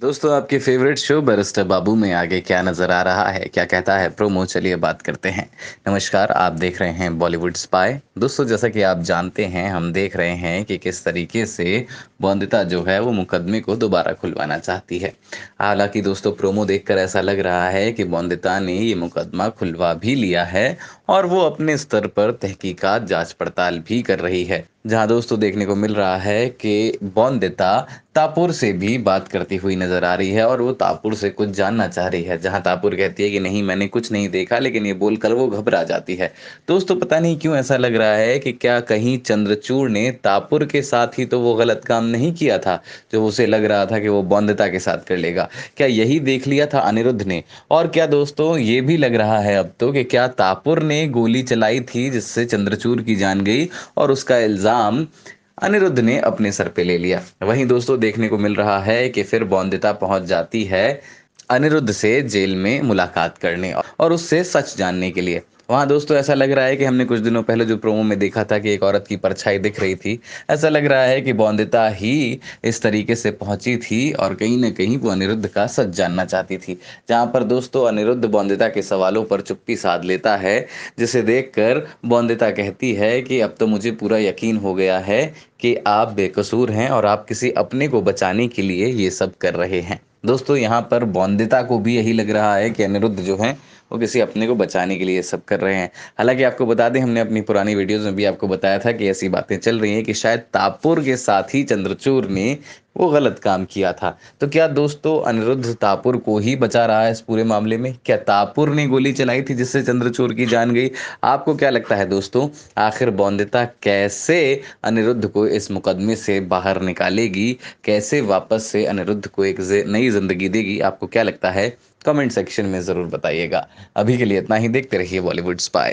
दोस्तों आपके favourite show barrister बाबू में आगे क्या नज़र आ रहा है क्या कहता है प्रोमो चलिए बात करते हैं नमस्कार आप देख रहे हैं बॉलीवुड स्पाई दोस्तों जैसा कि आप जानते हैं हम देख रहे हैं कि किस तरीके से बंदिता जो है वो मुकदमे को दोबारा खुलवाना चाहती है हालांकि दोस्तों प्रोमो देख ऐसा लग रहा है कि बंदिता ने ये मुकदमा खुलवा भी लिया है और वो अपने स्तर पर तहकीकात जाँच पड़ताल भी कर रही है जहां दोस्तों देखने को मिल रहा है कि बौनदिता तापुर से भी बात करती हुई नजर आ रही है और वो तापुर से कुछ जानना चाह रही है जहां तापुर कहती है कि नहीं मैंने कुछ नहीं देखा लेकिन ये बोलकर वो घबरा जाती है दोस्तों पता नहीं क्यों ऐसा लग रहा है कि क्या कहीं चंद्रचूड़ ने तापुर के साथ ही तो वो गलत काम नहीं किया था जो उसे लग रहा था कि वो बौंदता के साथ कर लेगा क्या यही देख लिया था अनिरुद्ध ने और क्या दोस्तों ये भी लग रहा है अब तो कि क्या तापुर ने गोली चलाई थी जिससे चंद्रचूड़ की जान गई और उसका इल्जाम इल्जाम अनिरुद्ध ने अपने सर पे ले लिया वहीं दोस्तों देखने को मिल रहा है कि फिर बौंदिता पहुंच जाती है अनिरुद्ध से जेल में मुलाकात करने और उससे सच जानने के लिए वहाँ दोस्तों ऐसा लग रहा है कि हमने कुछ दिनों पहले जो प्रोमो में देखा था कि एक औरत की परछाई दिख रही थी ऐसा लग रहा है कि बौंदिता ही इस तरीके से पहुंची थी और कहीं ना कहीं वो अनिरुद्ध का सच जानना चाहती थी जहाँ पर दोस्तों अनिरुद्ध बौंदिता के सवालों पर चुप्पी साध लेता है जिसे देख कर बौंदिता कहती है कि अब तो मुझे पूरा यकीन हो गया है कि आप बेकसूर हैं और आप किसी अपने को बचाने के लिए ये सब कर रहे हैं दोस्तों यहाँ पर बौंदिता को भी यही लग रहा है कि अनिरुद्ध जो है वो किसी अपने को बचाने के लिए सब कर रहे हैं हालांकि आपको बता दें हमने अपनी पुरानी वीडियोस में भी आपको बताया था कि ऐसी बातें चल रही हैं कि शायद तापुर के साथ ही चंद्रचूर ने वो गलत काम किया था तो क्या दोस्तों अनिरुद्ध तापुर को ही बचा रहा है इस पूरे मामले में क्या तापुर ने गोली चलाई थी जिससे चंद्रचूर की जान गई आपको क्या लगता है दोस्तों आखिर बौंदिता कैसे अनिरुद्ध को इस मुकदमे से बाहर निकालेगी कैसे वापस से अनिरुद्ध को एक नई जिंदगी देगी आपको क्या लगता है कमेंट सेक्शन में ज़रूर बताइएगा अभी के लिए इतना ही देखते रहिए बॉलीवुड स्पाई